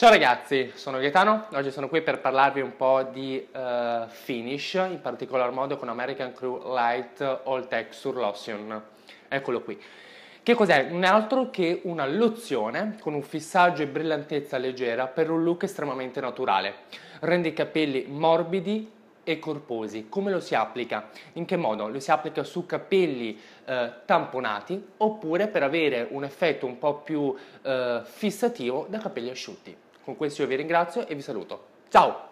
Ciao ragazzi, sono Gaetano, oggi sono qui per parlarvi un po' di uh, finish, in particolar modo con American Crew Light All Texture Lotion. Eccolo qui. Che cos'è? Non è altro che una lozione con un fissaggio e brillantezza leggera per un look estremamente naturale. Rende i capelli morbidi e corposi. Come lo si applica? In che modo? Lo si applica su capelli eh, tamponati oppure per avere un effetto un po' più eh, fissativo da capelli asciutti. Con questo io vi ringrazio e vi saluto. Ciao!